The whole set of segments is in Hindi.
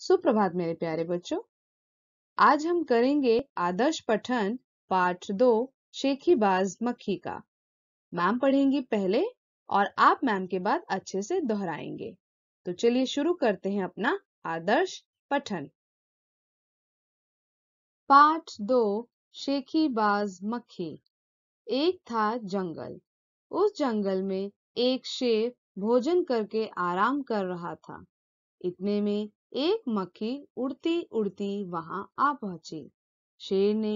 सुप्रभात मेरे प्यारे बच्चों आज हम करेंगे आदर्श पठन पाठ दो शेखी बाज मक्खी का मैम पढ़ेंगी पहले और आप मैम के बाद अच्छे से दोहराएंगे तो चलिए शुरू करते हैं अपना आदर्श पठन पाठ दो शेखी बाज मक्खी एक था जंगल उस जंगल में एक शेर भोजन करके आराम कर रहा था इतने में एक मक्खी उड़ती उड़ती वहां आ पहुंची शेर ने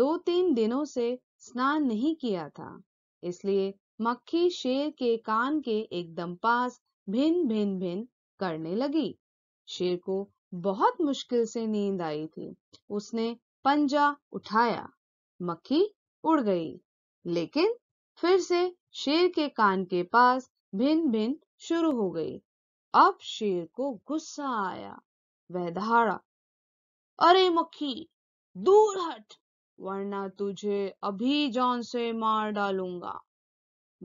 दो तीन दिनों से स्नान नहीं किया था इसलिए मक्खी शेर के कान के एकदम पास भिन भिन भिन करने लगी शेर को बहुत मुश्किल से नींद आई थी उसने पंजा उठाया मक्खी उड़ गई लेकिन फिर से शेर के कान के पास भिन भिन शुरू हो गई अब शेर को गुस्सा आया वह धाड़ा अरे मक्खी दूर हट वरना तुझे अभी जान से मार डालूंगा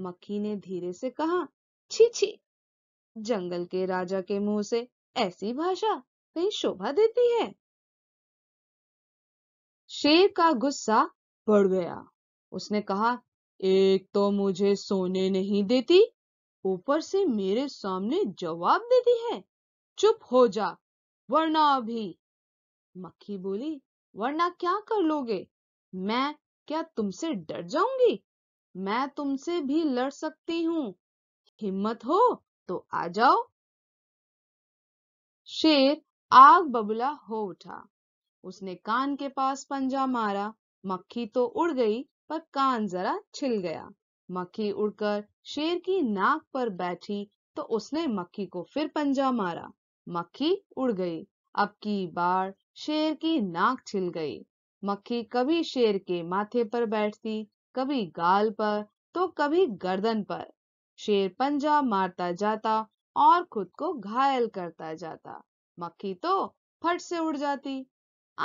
मक्खी ने धीरे से कहा छी छी जंगल के राजा के मुंह से ऐसी भाषा कहीं शोभा देती है शेर का गुस्सा बढ़ गया उसने कहा एक तो मुझे सोने नहीं देती ऊपर से मेरे सामने जवाब दे दी है चुप हो जा वरना अभी मक्खी बोली वरना क्या कर लोगे मैं क्या तुमसे डर जाऊंगी मैं तुमसे भी लड़ सकती हूँ हिम्मत हो तो आ जाओ शेर आग बबुला हो उठा उसने कान के पास पंजा मारा मक्खी तो उड़ गई पर कान जरा छिल गया मक्खी उड़कर शेर की नाक पर बैठी तो उसने मक्खी को फिर पंजा मारा मक्खी उड़ गई अब की बार शेर की नाक छिल गई मक्खी कभी शेर के माथे पर बैठती कभी गाल पर तो कभी गर्दन पर शेर पंजा मारता जाता और खुद को घायल करता जाता मक्खी तो फट से उड़ जाती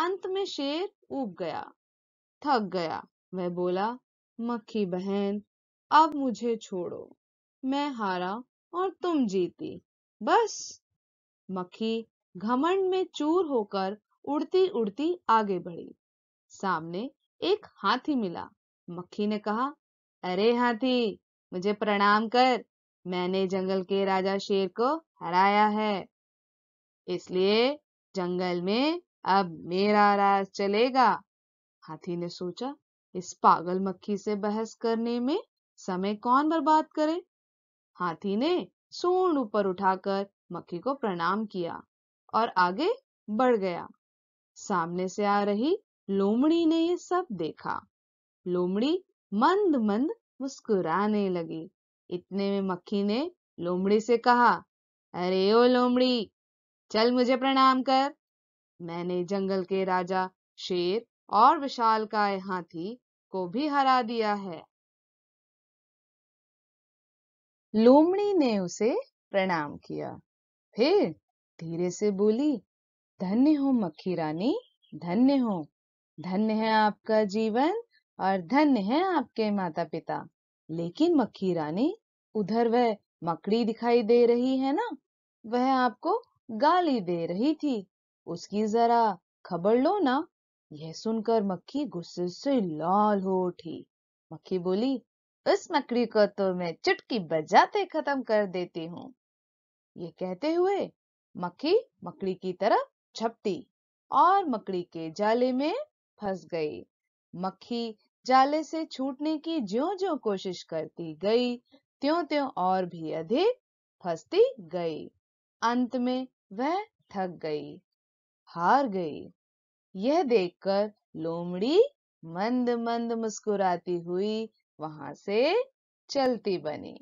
अंत में शेर उब गया थक गया वह बोला मक्खी बहन अब मुझे छोड़ो मैं हारा और तुम जीती बस मक्खी घमंड में चूर होकर उड़ती उड़ती आगे बढ़ी सामने एक हाथी मिला मक्खी ने कहा अरे हाथी मुझे प्रणाम कर मैंने जंगल के राजा शेर को हराया है इसलिए जंगल में अब मेरा राज चलेगा हाथी ने सोचा इस पागल मक्खी से बहस करने में समय कौन बर्बाद करे हाथी ने सूंड ऊपर उठाकर मक्खी को प्रणाम किया और आगे बढ़ गया सामने से आ रही लोमड़ी ने ये सब देखा लोमड़ी मंद मंद मुस्कुराने लगी इतने में मक्खी ने लोमड़ी से कहा अरे ओ लोमड़ी चल मुझे प्रणाम कर मैंने जंगल के राजा शेर और विशालकाय हाथी को भी हरा दिया है लोमड़ी ने उसे प्रणाम किया फिर धीरे से बोली धन्य हो मक्खी रानी धन्य हो धन्य है आपका जीवन और धन्य है आपके माता पिता लेकिन मक्खी रानी उधर वह मकड़ी दिखाई दे रही है ना वह आपको गाली दे रही थी उसकी जरा खबर लो ना यह सुनकर मक्खी गुस्से से लाल हो उठी मक्खी बोली उस मकड़ी को तो मैं चुटकी बजाते खत्म कर देती हूँ ये कहते हुए मक्खी मकड़ी की तरफ छपती और मकड़ी के जाले में फंस गई मक्खी जाले से छूटने की ज्यो ज्यो कोशिश करती गई त्यों त्यों और भी अधिक फंसती गई अंत में वह थक गई हार गई यह देखकर लोमड़ी मंद मंद मुस्कुराती हुई वहां से चलती बनी